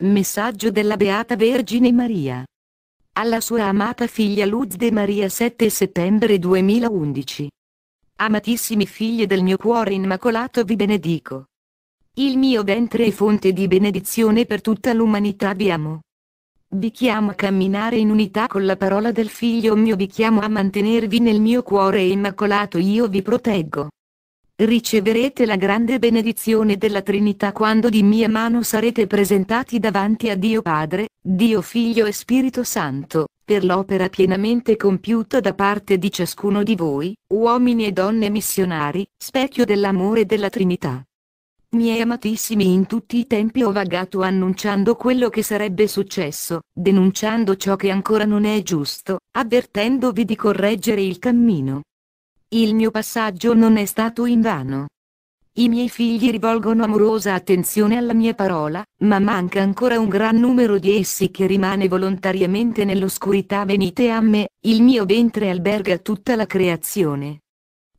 Messaggio della Beata Vergine Maria. Alla sua amata figlia Luz de Maria 7 settembre 2011. Amatissimi figli del mio cuore immacolato vi benedico. Il mio ventre è fonte di benedizione per tutta l'umanità vi amo. Vi chiamo a camminare in unità con la parola del figlio mio vi chiamo a mantenervi nel mio cuore immacolato io vi proteggo riceverete la grande benedizione della Trinità quando di mia mano sarete presentati davanti a Dio Padre, Dio Figlio e Spirito Santo, per l'opera pienamente compiuta da parte di ciascuno di voi, uomini e donne missionari, specchio dell'amore della Trinità. Miei amatissimi in tutti i tempi ho vagato annunciando quello che sarebbe successo, denunciando ciò che ancora non è giusto, avvertendovi di correggere il cammino, il mio passaggio non è stato in vano. I miei figli rivolgono amorosa attenzione alla mia parola, ma manca ancora un gran numero di essi che rimane volontariamente nell'oscurità. Venite a me, il mio ventre alberga tutta la creazione.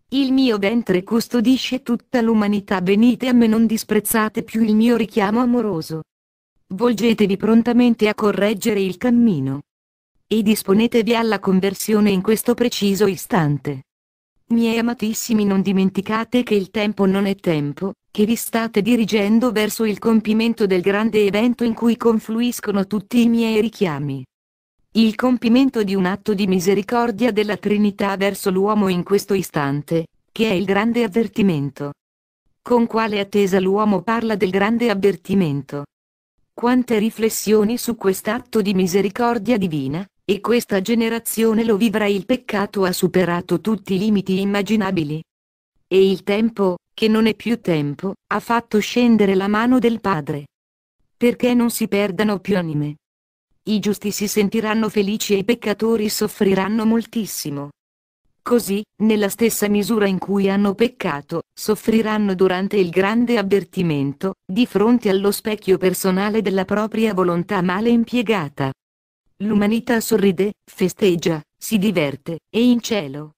Il mio ventre custodisce tutta l'umanità. Venite a me, non disprezzate più il mio richiamo amoroso. Volgetevi prontamente a correggere il cammino. E disponetevi alla conversione in questo preciso istante. Miei amatissimi non dimenticate che il tempo non è tempo, che vi state dirigendo verso il compimento del grande evento in cui confluiscono tutti i miei richiami. Il compimento di un atto di misericordia della Trinità verso l'uomo in questo istante, che è il grande avvertimento. Con quale attesa l'uomo parla del grande avvertimento? Quante riflessioni su quest'atto di misericordia divina? E questa generazione lo vivrà il peccato ha superato tutti i limiti immaginabili. E il tempo, che non è più tempo, ha fatto scendere la mano del Padre. Perché non si perdano più anime. I giusti si sentiranno felici e i peccatori soffriranno moltissimo. Così, nella stessa misura in cui hanno peccato, soffriranno durante il grande avvertimento, di fronte allo specchio personale della propria volontà male impiegata. L'umanità sorride, festeggia, si diverte, e in cielo.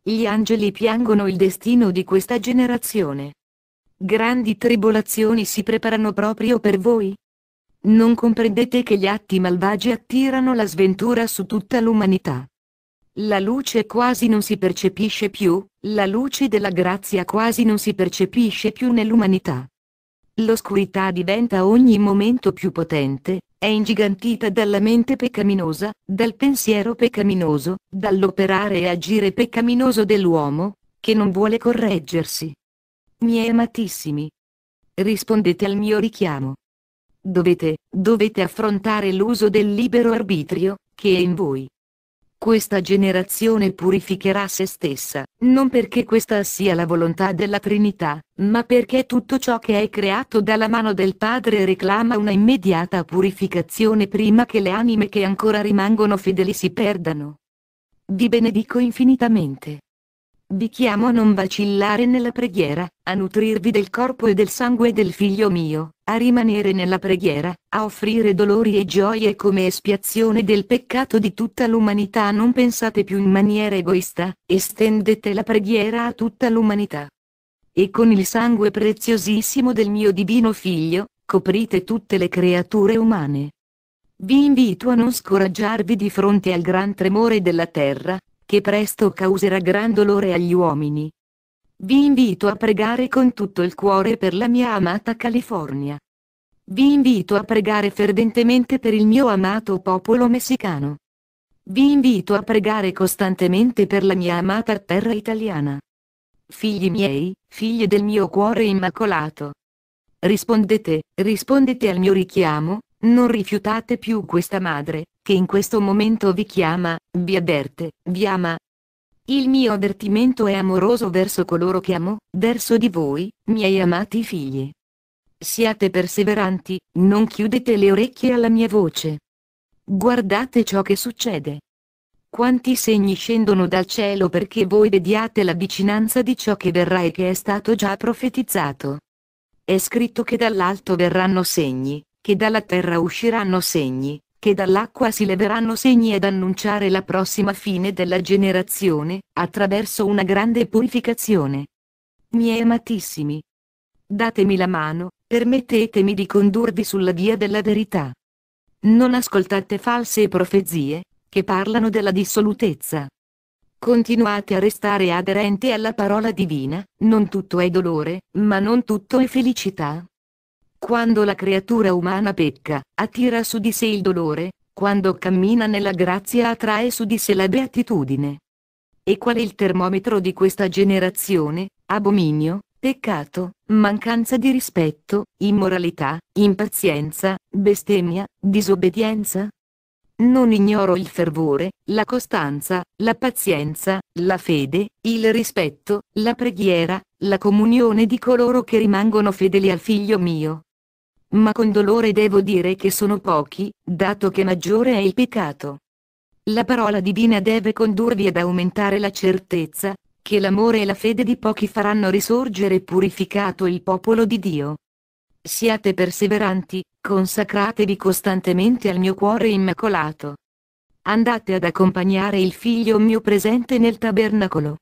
Gli angeli piangono il destino di questa generazione. Grandi tribolazioni si preparano proprio per voi? Non comprendete che gli atti malvagi attirano la sventura su tutta l'umanità. La luce quasi non si percepisce più, la luce della grazia quasi non si percepisce più nell'umanità. L'oscurità diventa ogni momento più potente, è ingigantita dalla mente peccaminosa, dal pensiero peccaminoso, dall'operare e agire peccaminoso dell'uomo, che non vuole correggersi. Miei amatissimi. Rispondete al mio richiamo. Dovete, dovete affrontare l'uso del libero arbitrio, che è in voi. Questa generazione purificherà se stessa, non perché questa sia la volontà della Trinità, ma perché tutto ciò che è creato dalla mano del Padre reclama una immediata purificazione prima che le anime che ancora rimangono fedeli si perdano. Vi benedico infinitamente. Vi chiamo a non vacillare nella preghiera, a nutrirvi del corpo e del sangue del figlio mio, a rimanere nella preghiera, a offrire dolori e gioie come espiazione del peccato di tutta l'umanità. Non pensate più in maniera egoista, estendete la preghiera a tutta l'umanità. E con il sangue preziosissimo del mio divino figlio, coprite tutte le creature umane. Vi invito a non scoraggiarvi di fronte al gran tremore della terra, che presto causerà gran dolore agli uomini. Vi invito a pregare con tutto il cuore per la mia amata California. Vi invito a pregare ferventemente per il mio amato popolo messicano. Vi invito a pregare costantemente per la mia amata terra italiana. Figli miei, figlie del mio cuore immacolato. Rispondete, rispondete al mio richiamo, non rifiutate più questa madre, che in questo momento vi chiama, vi avverte, vi ama. Il mio avvertimento è amoroso verso coloro che amo, verso di voi, miei amati figli. Siate perseveranti, non chiudete le orecchie alla mia voce. Guardate ciò che succede. Quanti segni scendono dal cielo perché voi vediate la vicinanza di ciò che verrà e che è stato già profetizzato. È scritto che dall'alto verranno segni, che dalla terra usciranno segni, che dall'acqua si leveranno segni ad annunciare la prossima fine della generazione, attraverso una grande purificazione. Miei amatissimi, datemi la mano, permettetemi di condurvi sulla via della verità. Non ascoltate false profezie, che parlano della dissolutezza. Continuate a restare aderenti alla parola divina, non tutto è dolore, ma non tutto è felicità, quando la creatura umana pecca, attira su di sé il dolore, quando cammina nella grazia attrae su di sé la beatitudine. E qual è il termometro di questa generazione? Abominio, peccato, mancanza di rispetto, immoralità, impazienza, bestemmia, disobbedienza? Non ignoro il fervore, la costanza, la pazienza, la fede, il rispetto, la preghiera, la comunione di coloro che rimangono fedeli al figlio mio, ma con dolore devo dire che sono pochi, dato che maggiore è il peccato. La parola divina deve condurvi ad aumentare la certezza, che l'amore e la fede di pochi faranno risorgere purificato il popolo di Dio. Siate perseveranti, consacratevi costantemente al mio cuore immacolato. Andate ad accompagnare il figlio mio presente nel tabernacolo.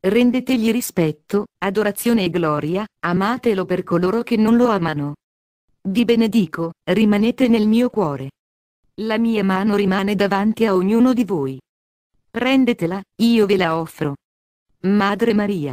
Rendetegli rispetto, adorazione e gloria, amatelo per coloro che non lo amano. Vi benedico, rimanete nel mio cuore. La mia mano rimane davanti a ognuno di voi. Prendetela, io ve la offro. Madre Maria,